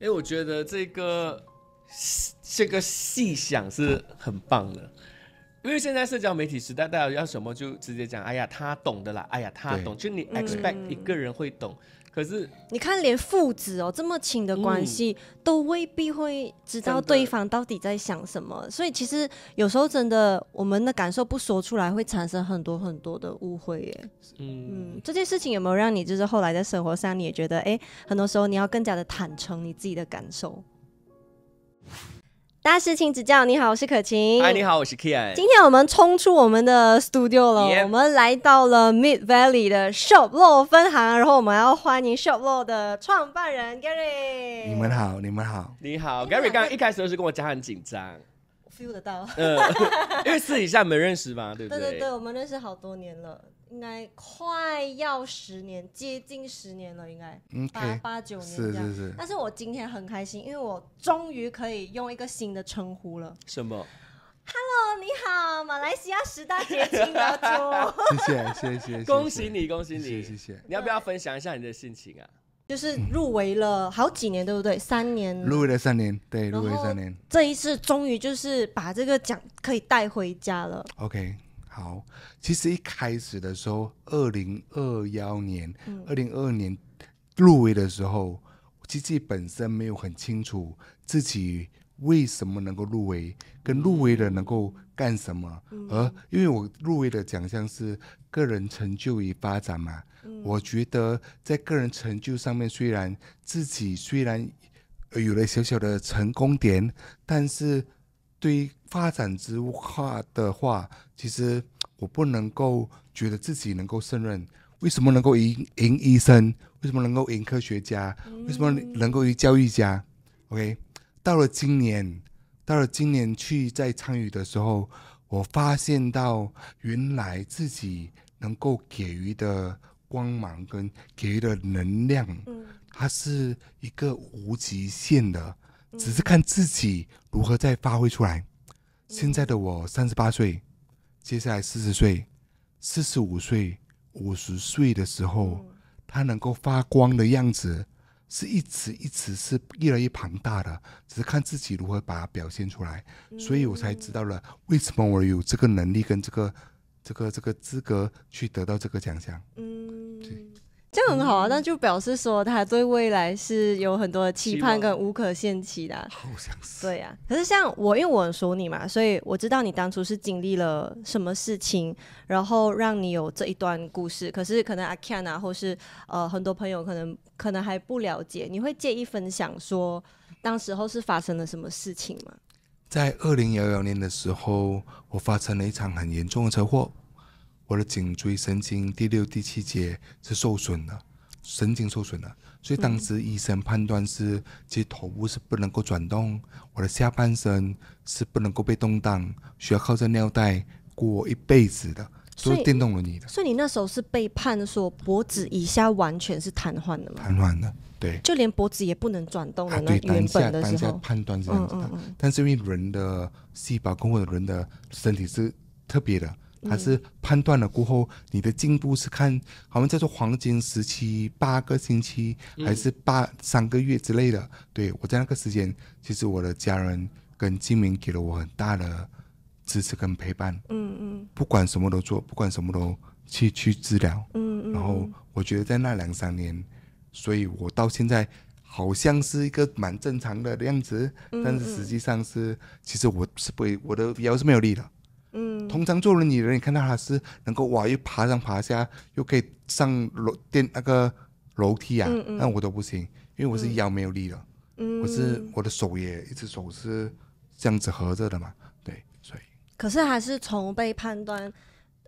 哎，我觉得这个这个细想是很棒的，因为现在社交媒体时代，大家要什么就直接讲。哎呀，他懂的啦，哎呀，他懂，就你 expect 一个人会懂。可是你看，连父子哦这么亲的关系，都未必会知道对方到底在想什么。所以其实有时候真的，我们的感受不说出来，会产生很多很多的误会耶。嗯嗯，这件事情有没有让你就是后来在生活上你也觉得，哎，很多时候你要更加的坦诚你自己的感受。大师，请指教。你好，我是可晴。嗨，你好，我是 Kian。今天我们冲出我们的 studio 了，我们来到了 Mid Valley 的 Shoplo 分行，然后我们要欢迎 Shoplo 的创办人 Gary。你们好，你们好，你好，Gary。刚刚一开始就是跟我讲很紧张，feel 得到，嗯，因为私底下没认识嘛，对不对？对对对，我们认识好多年了。应该快要十年，接近十年了，应该八八九年这样。但是，我今天很开心，因为我终于可以用一个新的称呼了。什么？Hello，你好，马来西亚十大杰出。谢谢谢谢，恭喜你恭喜你，谢谢。你要不要分享一下你的心情啊？就是入围了好几年，对不对？三年。入围了三年，对，入围三年。这一次终于就是把这个奖可以带回家了。OK。好，其实一开始的时候，二零二幺年、二零二二年入围的时候，自己本身没有很清楚自己为什么能够入围，跟入围的能够干什么。而因为我入围的奖项是个人成就与发展嘛，我觉得在个人成就上面，虽然自己虽然有了小小的成功点，但是。对发展之化的话，其实我不能够觉得自己能够胜任。为什么能够赢赢医生？为什么能够赢科学家？为什么能够赢教育家？OK，到了今年，到了今年去再参与的时候，我发现到原来自己能够给予的光芒跟给予的能量，它是一个无极限的。只是看自己如何再发挥出来。现在的我三十八岁，接下来四十岁、四十五岁、五十岁的时候，他能够发光的样子，是一直一直是越来越庞大的。只是看自己如何把它表现出来，所以我才知道了为什么我有这个能力跟这个、这个、这个资格去得到这个奖项。就很好啊，那就表示说他对未来是有很多的期盼跟无可限期的，好像是。对呀，可是像我，因为我很熟你嘛，所以我知道你当初是经历了什么事情，然后让你有这一段故事。可是可能阿 Ken 啊，或是呃很多朋友可能可能还不了解，你会介意分享说当时候是发生了什么事情吗？在二零幺幺年的时候，我发生了一场很严重的车祸。我的颈椎神经第六、第七节是受损的，神经受损的，所以当时医生判断是，其头部是不能够转动，我的下半身是不能够被动荡，需要靠这尿袋过一辈子的。所以电动轮你的。所以你那时候是被判说脖子以下完全是瘫痪的嘛？瘫痪的，对，就连脖子也不能转动了。对，原本的下判断是，但是因为人的细胞跟我的人的身体是特别的。还是判断了过后，你的进步是看好像叫做黄金时期，八个星期还是八三个月之类的。对我在那个时间，其实我的家人跟金明给了我很大的支持跟陪伴。嗯嗯，不管什么都做，不管什么都去去治疗。嗯嗯，然后我觉得在那两三年，所以我到现在好像是一个蛮正常的的样子，但是实际上是，其实我是不，我的腰是没有力的。嗯，通常做了女人，你看到她是能够哇，又爬上爬下，又可以上楼电那个楼梯啊，那我都不行，因为我是腰没有力了，我是我的手也一只手是这样子合着的嘛，对，所以可是还是从被判断。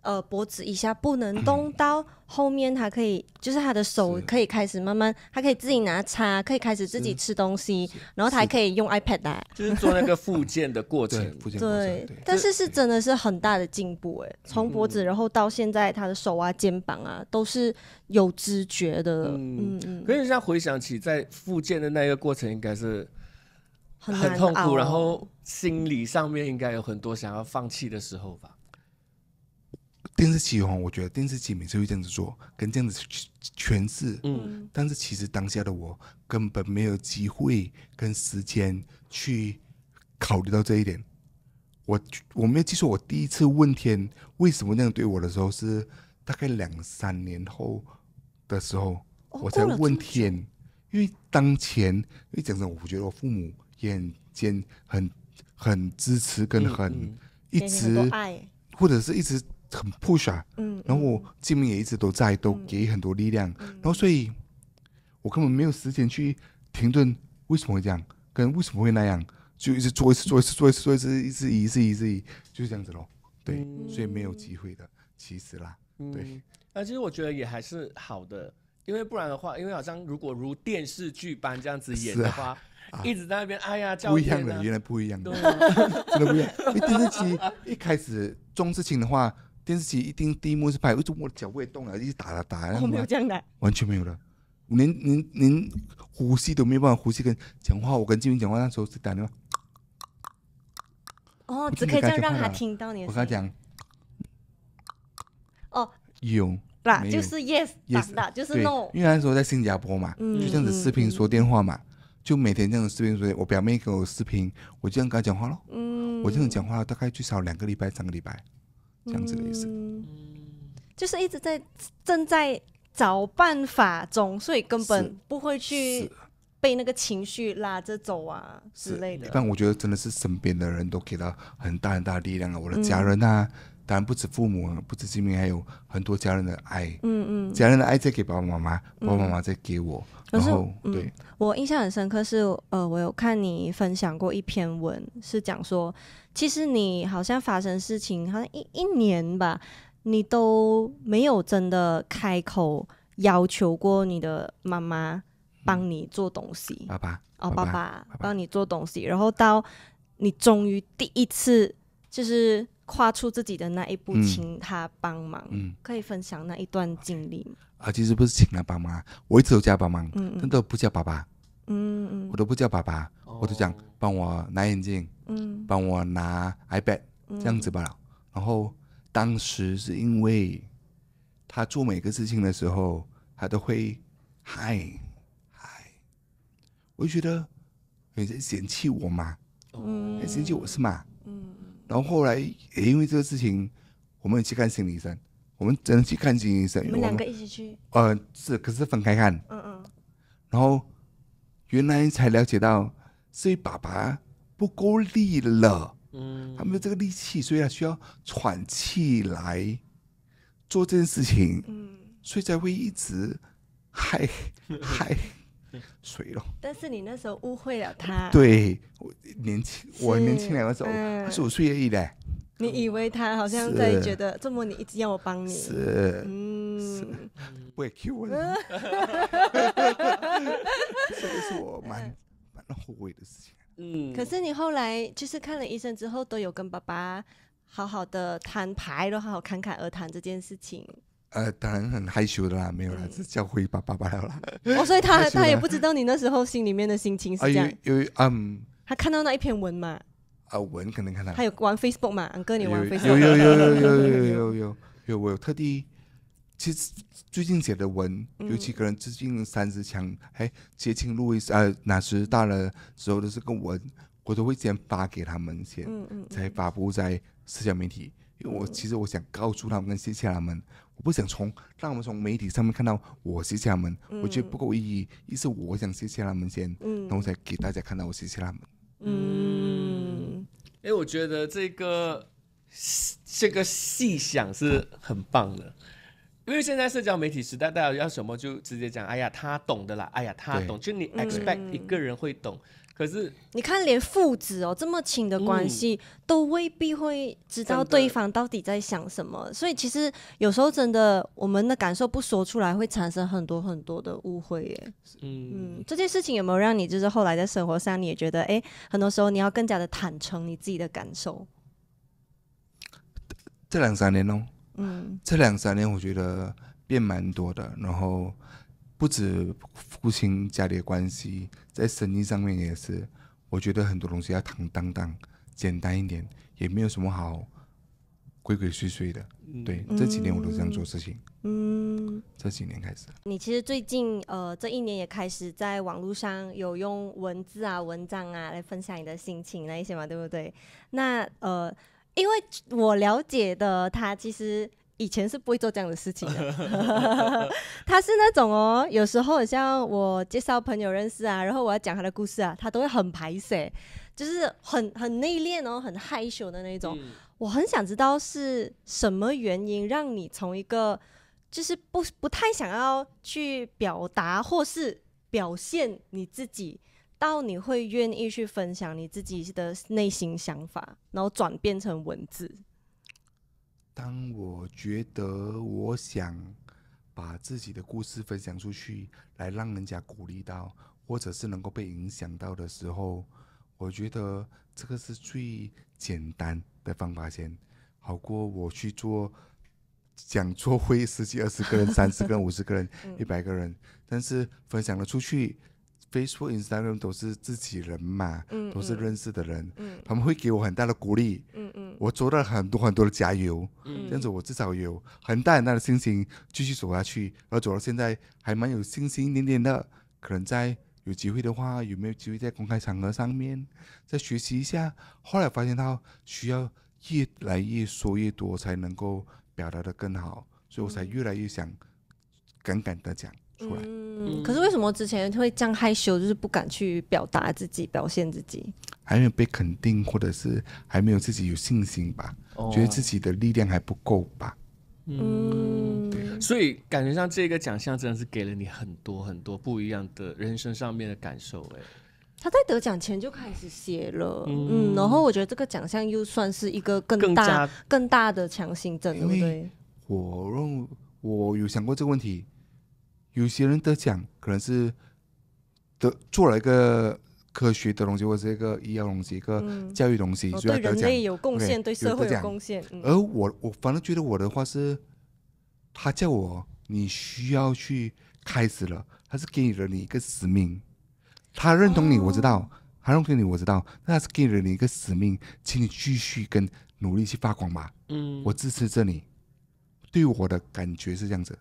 呃，脖子以下不能 动到后面，他可以，就是他的手可以开始慢慢，他可以自己拿叉，可以开始自己吃东西，然后他还可以用 iPad，就是做那个复健的过程。对，但是是真的是很大的进步哎，从脖子然后到现在他的手啊、肩膀啊都是有知觉的。嗯嗯。可是在回想起在复健的那一个过程，应该是很痛苦，然后心理上面应该有很多想要放弃的时候吧。电视机哦，我觉得电视机每次会这样子做，跟这样子诠释，嗯，但是其实当下的我根本没有机会跟时间去考虑到这一点。我我没有记错，我第一次问天为什么那样对我的时候，是大概两三年后的时候，我才问天。因为当前，因为讲真，我觉得我父母也很坚，很很支持，跟很一直爱，或者是一直。很 push 啊，嗯，然后我静明也一直都在，都给很多力量，然后所以，我根本没有时间去停顿，为什么会这样？跟为什么会那样？就一直做一次，做一次，做一次，做一次，一次，一次，一次，就是这样子喽。对，所以没有机会的，其实啦，嗯，那其实我觉得也还是好的，因为不然的话，因为好像如果如电视剧般这样子演的话，一直在那边哎呀，不一样的，原来不一样的，真的不一样。电视剧一开始这种事情的话。电视剧一定第一幕是拍，为什么我的脚不会动了？一直打打打，完全没有了，连连连呼吸都没办法呼吸跟讲话。我跟金明讲话那时候是打电话，哦，只可以这样让他听到你。我他讲，哦，有，啦，就是 yes，yes，就是 no。因为那时候在新加坡嘛，就这样子视频说电话嘛，就每天这样子视频说。我表妹给我视频，我这样跟她讲话咯。嗯，我这样讲话大概最少两个礼拜，三个礼拜。这样子的意思，嗯，就是一直在正在找办法中，所以根本不会去被那个情绪拉着走啊之类的。一般我觉得真的是身边的人都给到很大很大力量啊，我的家人啊，当然不止父母，不止这边还有很多家人的爱，嗯嗯，家人的爱再给爸爸妈妈，爸爸妈妈再给我。可是，对我印象很深刻是，呃，我有看你分享过一篇文，是讲说，其实你好像发生事情，好像一一年吧，你都没有真的开口要求过你的妈妈帮你做东西，爸爸，哦，爸爸，帮你做东西，然后到你终于第一次就是跨出自己的那一步，请他帮忙，可以分享那一段经历吗？啊，其实不是请他帮忙，我一直都叫帮忙，嗯，但都不叫爸爸，嗯嗯，我都不叫爸爸，我就讲帮我拿眼镜，嗯，帮我拿 iPad，这样子吧。然后当时是因为他做每个事情的时候，他都会嗨嗨，我就觉得你在嫌弃我嘛，嗯，嫌弃我是嘛，嗯。然后后来也因为这个事情，我们去看心理医生。我们只能去看金医生，我们两个一起去。呃，是，可是分开看。嗯嗯。然后，原来才了解到，所以爸爸不够力了。嗯。他没有这个力气，所以他需要喘气来做这件事情。嗯。所以才会一直嗨嗨睡了。但是你那时候误会了他。对，我年轻，我年轻个时候，二十五岁而已的。你以为他好像在觉得这么你一直要我帮你，是，嗯，不会 Q 问你，这个是我蛮蛮后悔的事情。嗯，可是你后来就是看了医生之后，都有跟爸爸好好的摊牌，都好好侃侃而谈这件事情。呃，当然很害羞的啦，没有啦，只叫回爸爸爸爸啦。哦，所以他 他也不知道你那时候心里面的心情是这样，因为因为嗯，他看到那一篇文嘛。啊文可能看到，他有玩 Facebook 嘛？哥你玩 Facebook？有有有有有有有有有，我有特地，其实最近写的文，尤其可能最近三十强，哎，接近路易斯呃，哪时大了时候的这个文，我都会先发给他们先，才发布在社交媒体。因为我其实我想告诉他们跟谢谢他们，我不想从让我们从媒体上面看到我谢谢他们，我觉得不够意义，意思我想谢谢他们先，嗯，然后才给大家看到我谢谢他们。嗯，哎，我觉得这个这个细想是很棒的，因为现在社交媒体时代，大家要什么就直接讲，哎呀，他懂的啦，哎呀，他懂，就你 expect 一个人会懂。可是你看，连父子哦这么亲的关系，都未必会知道对方到底在想什么。所以其实有时候真的，我们的感受不说出来，会产生很多很多的误会耶。嗯，这件事情有没有让你就是后来在生活上你也觉得，哎，很多时候你要更加的坦诚你自己的感受？这两三年哦，嗯，这两三年我觉得变蛮多的，然后不止。父亲家里的关系，在生意上面也是，我觉得很多东西要坦荡荡，简单一点，也没有什么好鬼鬼祟祟的。对，这几年我都这样做事情。嗯，这几年开始。你其实最近呃，这一年也开始在网络上有用文字啊、文章啊来分享你的心情那一些嘛，对不对？那呃，因为我了解的他其实。以前是不会做这样的事情的，他是那种哦，有时候像我介绍朋友认识啊，然后我要讲他的故事啊，他都会很排斥，就是很很内敛哦，很害羞的那种。我很想知道是什么原因让你从一个就是不不太想要去表达或是表现你自己，到你会愿意去分享你自己的内心想法，然后转变成文字。当我觉得我想把自己的故事分享出去，来让人家鼓励到，或者是能够被影响到的时候，我觉得这个是最简单的方法，先好过我去做讲座会十几、二十个人、三十个人、五十个人、一百个人，但是分享了出去。Facebook、Instagram 都是自己人嘛，都是认识的人，他们会给我很大的鼓励，我做到了很多很多的加油，这样子我至少有很大很大的信心继续走下去。而走到现在，还蛮有信心一点点的，可能在有机会的话，有没有机会在公开场合上面再学习一下？后来发现到需要越来越说越多，才能够表达的更好，所以我才越来越想，敢敢的讲出来。嗯，可是为什么之前会这样害羞，就是不敢去表达自己、表现自己？还没有被肯定，或者是还没有自己有信心吧？觉得自己的力量还不够吧？嗯，所以感觉上这个奖项真的是给了你很多很多不一样的人生上面的感受。哎，他在得奖前就开始写了，嗯，然后我觉得这个奖项又算是一个更大、更大的强心针，对不对？我认我有想过这个问题。有些人得奖可能是得做了一个科学的东西，或者是一个医药东西，一个教育东西，主要得奖对人类有贡献，对社会有贡献。而我，我反正觉得我的话是，他叫我你需要去开始了，他是给予了你一个使命，他认同你，我知道，他认可你，我知道，那他是给予了你一个使命，请你继续跟努力去发光吧。嗯，我支持着你。对我的感觉是这样子。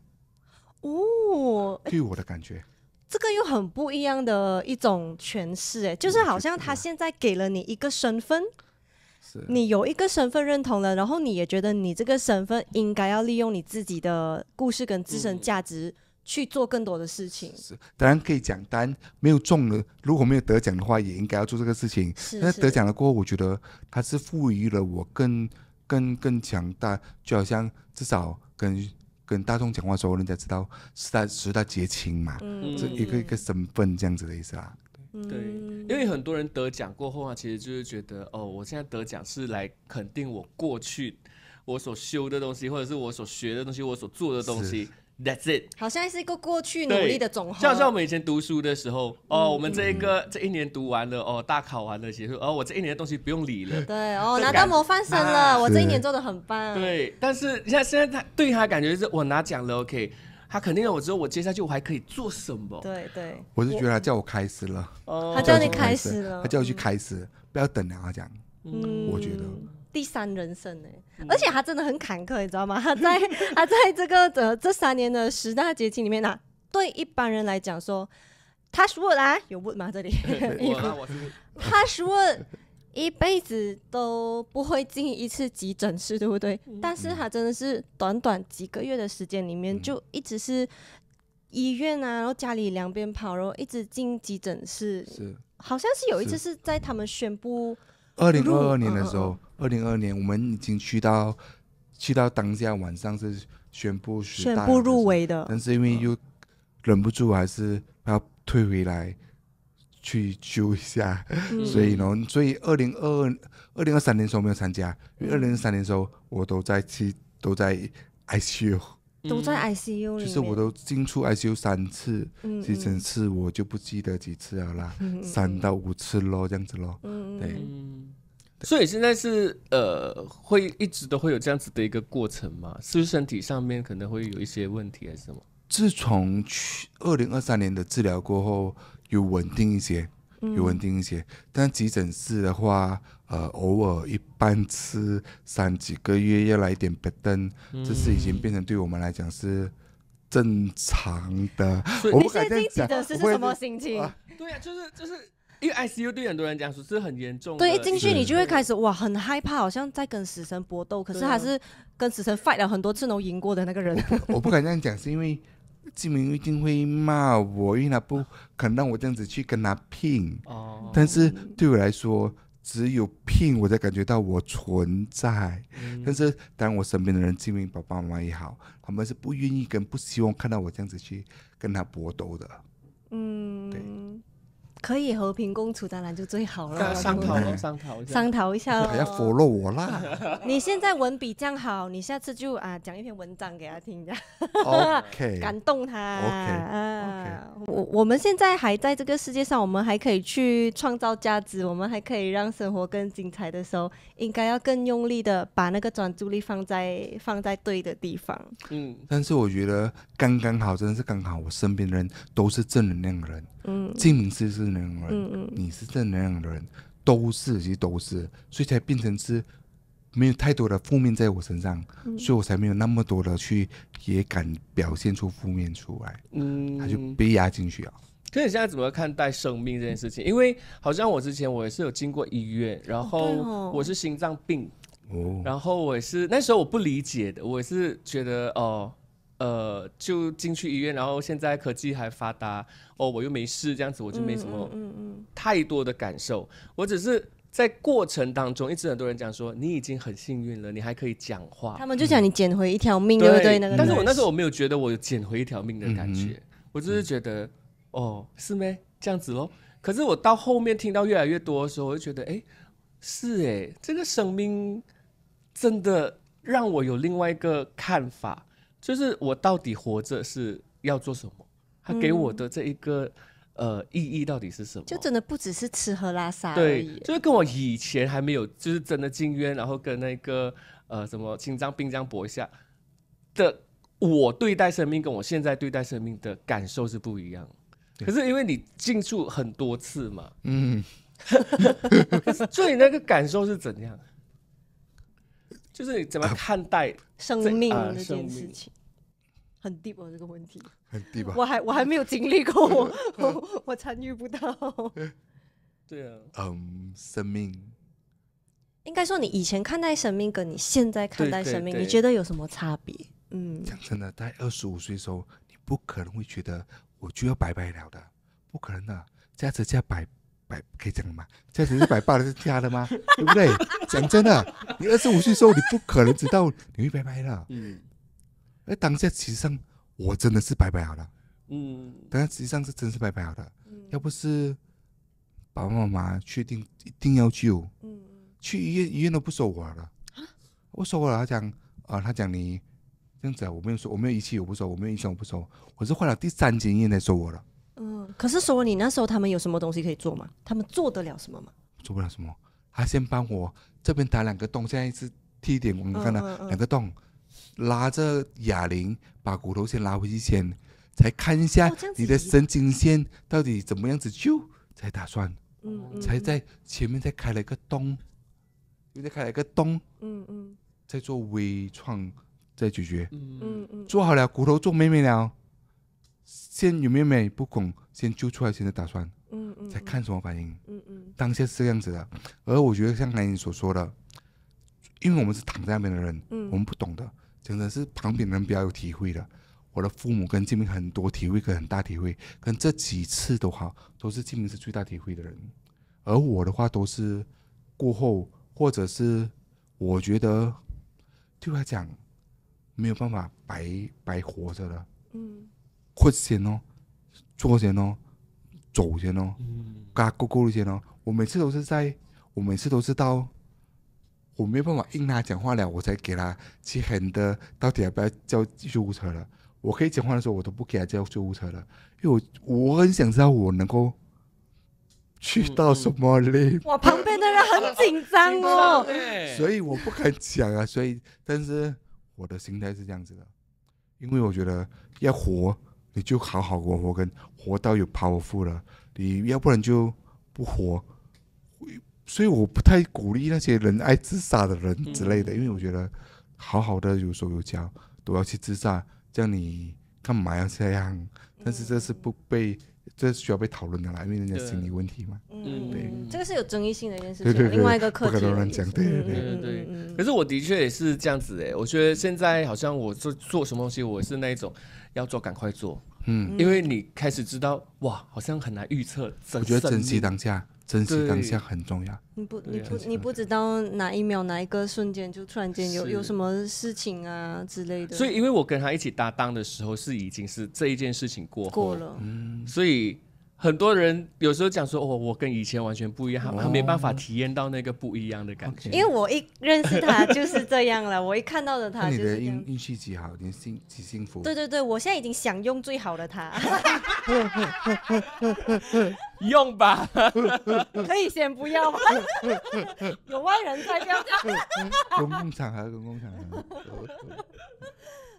哦，对我的感觉，这个又很不一样的一种诠释，哎，就是好像他现在给了你一个身份，是，你有一个身份认同了，然后你也觉得你这个身份应该要利用你自己的故事跟自身价值去做更多的事情。是，当然可以讲，但没有中了，如果没有得奖的话，也应该要做这个事情。但是得奖了过后，我觉得它是赋予了我更、更、更强大，就好像至少跟。跟大众讲话时候，人家知道是在是在结亲嘛，这一个一个身份这样子的意思啦。对，因为很多人得奖过后啊，其实就是觉得哦，我现在得奖是来肯定我过去我所修的东西，或者是我所学的东西，我所做的东西。That's it，好像是一个过去努力的总和，就好像我们以前读书的时候，哦，我们这一个这一年读完了，哦，大考完了结束，哦，我这一年的东西不用理了。对，哦，拿到模范生了，我这一年做的很棒。对，但是像现在他对他感觉是，我拿奖了，OK，他肯定了我之后，我接下去我还可以做什么。对对。我就觉得他叫我开始了，他叫你开始了，他叫我去开始，不要等拿奖。嗯，我觉得。第三人生呢，而且他真的很坎坷，你知道吗？他在他在这个这这三年的十大节庆里面呢，对一般人来讲说，他说 Wood 啊，有 Wood 吗？这里 他说 Wood，一辈子都不会进一次急诊室，对不对？但是他真的是短短几个月的时间里面，就一直是医院啊，然后家里两边跑，然后一直进急诊室，好像是有一次是在他们宣布。二零二二年的时候，二零二二年我们已经去到，去到当下晚上是宣布宣布入围的，但是因为又忍不住还是要退回来去揪一下，所以呢，所以二零二二二零二三年时候没有参加，因为二零二三年时候我都在去都在 ICU。都在 ICU 里。就是我都进出 ICU 三次，急诊次我就不记得几次了啦，三到五次咯，这样子咯。对。所以现在是呃，会一直都会有这样子的一个过程嘛？是身体上面可能会有一些问题还是什么？自从去二零二三年的治疗过后，有稳定一些。有稳定一些，但急诊室的话，呃，偶尔一般吃三几个月要来一点白灯，这是已经变成对我们来讲是正常的。我不敢再讲，会是什么心情？对啊，就是就是因为 ICU 对很多人讲说是很严重。对，一进去你就会开始哇很害怕，好像在跟死神搏斗，可是还是跟死神 fight 了很多次都赢过的那个人。我不敢这样讲，是因为。金明一定会骂我，因为他不肯让我这样子去跟他拼。哦。但是对我来说，只有拼，我才感觉到我存在。嗯。但是，当我身边的人，金明爸爸妈妈也好，他们是不愿意跟、不希望看到我这样子去跟他搏斗的。嗯。对。可以和平共处，当然就最好了。商讨，商讨，商讨一下。还要 follow 我啦？你现在文笔这样好，你下次就啊讲一篇文章给他听样 OK。感动他。OK。我我们现在还在这个世界上，我们还可以去创造价值，我们还可以让生活更精彩的时候，应该要更用力的把那个专注力放在放在对的地方。嗯。但是我觉得刚刚好，真的是刚好，我身边的人都是正能量的人。嗯，清明是是那的人，嗯、你是正能量的人，都是其实都是，所以才变成是没有太多的负面在我身上，所以我才没有那么多的去也敢表现出负面出来，嗯，他就被压进去啊。可你现在怎么看待生命这件事情？因为好像我之前我也是有经过医院，然后我是心脏病，哦，然后我也是那时候我不理解的，我也是觉得哦。呃，就进去医院，然后现在科技还发达，哦，我又没事，这样子我就没什么，嗯嗯，太多的感受。我只是在过程当中，一直很多人讲说你已经很幸运了，你还可以讲话。他们就讲你捡回一条命，对不对？那个。但是我那时候我没有觉得我有捡回一条命的感觉，我就是觉得，哦，是没这样子喽。可是我到后面听到越来越多的时候，我就觉得，哎，是哎，这个生命真的让我有另外一个看法。就是我到底活着是要做什么？他给我的这一个呃意义到底是什么？就真的不只是吃喝拉撒对，就是跟我以前还没有，就是真的进院，然后跟那个呃什么青藏、冰江搏一下的，我对待生命跟我现在对待生命的感受是不一样。可是因为你进出很多次嘛，嗯，所以那个感受是怎样？就是你怎么看待生命这件事情？很 deep 啊，这个问题很 deep。我还我还没有经历过，我我参与不到。对啊，嗯，生命。应该说，你以前看待生命，跟你现在看待生命，你觉得有什么差别？嗯，讲真的，在二十五岁的时候，你不可能会觉得我就要拜拜了的，不可能的。价值加百百可以讲样吗？价值是百八的是加的吗？对不对？讲真的，你二十五岁的时候，你不可能知道你会拜拜了。嗯。哎，当下实上我真的是拜拜好了，嗯，当下实际上是真是拜拜好了，嗯，要不是爸爸妈妈确定一定要救，嗯，去医院，医院都不收我了，啊，我收我了，他讲啊，他讲你这样子啊，我没有说我没有仪器，我不收，我没有医生，我不收，我是换了第三间医院才收我了，嗯，可是收你那时候他们有什么东西可以做吗？他们做得了什么吗？做不了什么，他先帮我这边打两个洞，现在是剃点们看到两个洞。拉着哑铃，把骨头先拉回去先，才看一下你的神经线到底怎么样子救，才打算，嗯才在前面再开了一个洞，又再开了一个洞，嗯嗯，再做微创再解决，嗯嗯嗯，做好了骨头做妹妹了，先有妹妹不拱，先救出来，先在打算，嗯嗯，才看什么反应，嗯嗯，当下是这样子的，而我觉得像才你所说的，因为我们是躺在那边的人，嗯，我们不懂的。真的是旁边人比较有体会的，我的父母跟静明很多体会跟很大体会，跟这几次都好，都是静明是最大体会的人，而我的话都是过后或者是我觉得对他讲没有办法白白活着的，嗯，困先哦，坐先哦，走先哦，嗯，咕咕过先哦，我每次都是在，我每次都是到。我没办法硬他讲话了，我才给他去狠的，到底要不要叫救护车了？我可以讲话的时候，我都不给他叫救护车了，因为我我很想知道我能够去到什么地、e 我旁边的人很紧张哦，所以我不敢讲啊。所以，但是我的心态是这样子的，因为我觉得要活，你就好好活活，跟活到有包袱了，你要不然就不活。所以我不太鼓励那些人爱自杀的人之类的，因为我觉得好好的有手有脚都要去自杀，这样你干嘛要这样？但是这是不被这需要被讨论的啦，因为人家心理问题嘛。嗯，对，这个是有争议性的一件事。对对对，不可乱讲。对对对。可是我的确也是这样子诶，我觉得现在好像我做做什么东西，我是那一种要做赶快做，嗯，因为你开始知道哇，好像很难预测。我觉得珍惜当下。珍惜当下很重要。你不，你不，你不知道哪一秒、哪一个瞬间就突然间有有什么事情啊之类的。所以，因为我跟他一起搭档的时候，是已经是这一件事情过后了，嗯，所以。很多人有时候讲说哦，我跟以前完全不一样，他没办法体验到那个不一样的感觉。因为我一认识他就是这样了，我一看到的他。你的运运气极好，你幸极幸福。对对对，我现在已经享用最好的他。用吧，可以先不要吗？有外人在，这样公共场合，公共场合。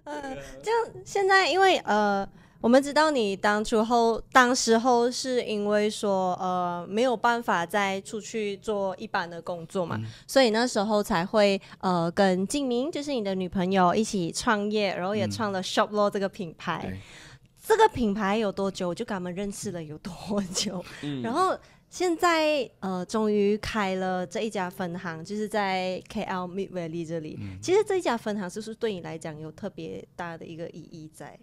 嗯，这样现在因为呃。我们知道你当初后当时候是因为说呃没有办法再出去做一般的工作嘛，所以那时候才会呃跟静明就是你的女朋友一起创业，然后也创了 Shoplo 这个品牌。这个品牌有多久就跟他们认识了有多久，然后现在呃终于开了这一家分行，就是在 KL Mid Valley 这里。其实这一家分行是不是对你来讲有特别大的一个意义在？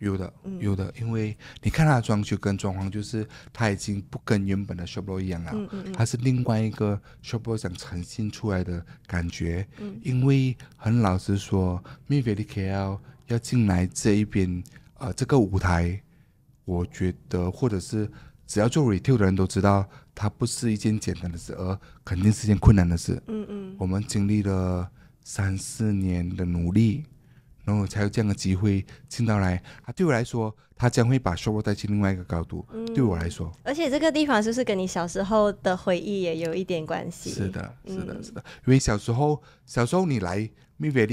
有的，有的，因为你看它的装修跟装潢，就是它已经不跟原本的 shop 一样了，它是另外一个 shop 想呈现出来的感觉。因为很老实说，MVP 的 KL 要进来这一边呃，这个舞台，我觉得或者是只要做 retail 的人都知道，它不是一件简单的事，而肯定是件困难的事。嗯嗯，我们经历了三四年的努力。然后才有这样的机会进到来，他对我来说，他将会把收入带去另外一个高度。嗯，对我来说，而且这个地方是不是跟你小时候的回忆也有一点关系？是的，是的，是的，因为小时候，小时候你来密维尔，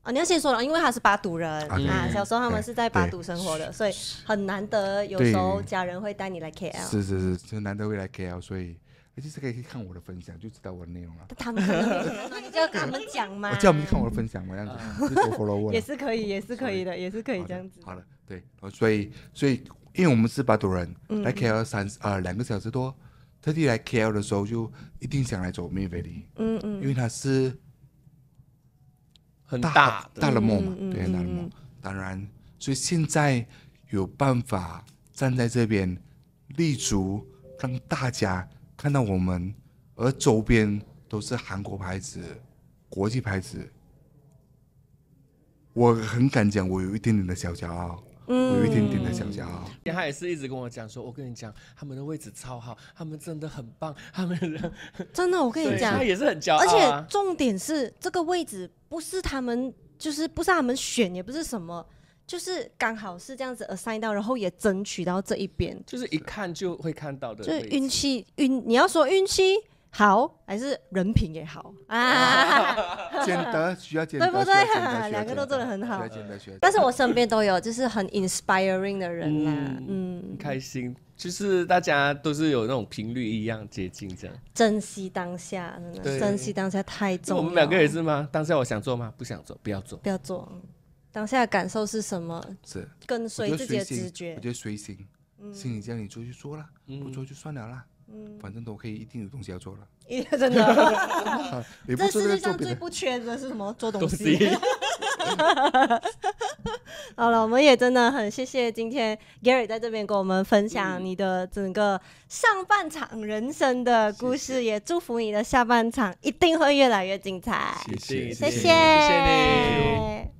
啊，你要先说了，因为他是巴杜人，啊，小时候他们是在巴杜生活的，所以很难得，有时候家人会带你来 KL，是是是，就难得会来 KL，所以。其实可以看我的分享，就知道我的内容了。他们跟他们讲嘛。我叫他们看我的分享，这样子。也是可以，也是可以的，也是可以这样子。好了，对，所以所以，因为我们是巴都人来 KL 三呃两个小时多，特地来 KL 的时候就一定想来走明妃嗯嗯，因为它是很大大的梦嘛，对大的梦。当然，所以现在有办法站在这边立足，让大家。看到我们，而周边都是韩国牌子、国际牌子，我很敢讲，我有一点点的小骄傲，我有一点点的小骄傲。他也是一直跟我讲说：“我跟你讲，他们的位置超好，他们真的很棒，他们真的，真的，我跟你讲，他也是很骄傲。而且重点是，这个位置不是他们，就是不是他们选，也不是什么。”就是刚好是这样子 assign 到，然后也争取到这一边。就是一看就会看到的。就是运气运，你要说运气好还是人品也好啊？兼 得需要兼得，对不对？两个都做得很好。但是我身边都有就是很 inspiring 的人啦，嗯。开心，就是大家都是有那种频率一样接近这样。珍惜当下，真的。珍惜当下太重要。我们两个也是吗？当下我想做吗？不想做，不要做。不要做。当下的感受是什么？是跟随自己的直觉，我觉得随行，心里叫你做就做了，不做就算了啦。嗯，反正都可以，一定有东西要做了。真的，这世界上最不缺的是什么？做东西。好了，我们也真的很谢谢今天 Gary 在这边跟我们分享你的整个上半场人生的故事，也祝福你的下半场一定会越来越精彩。谢谢，谢谢你。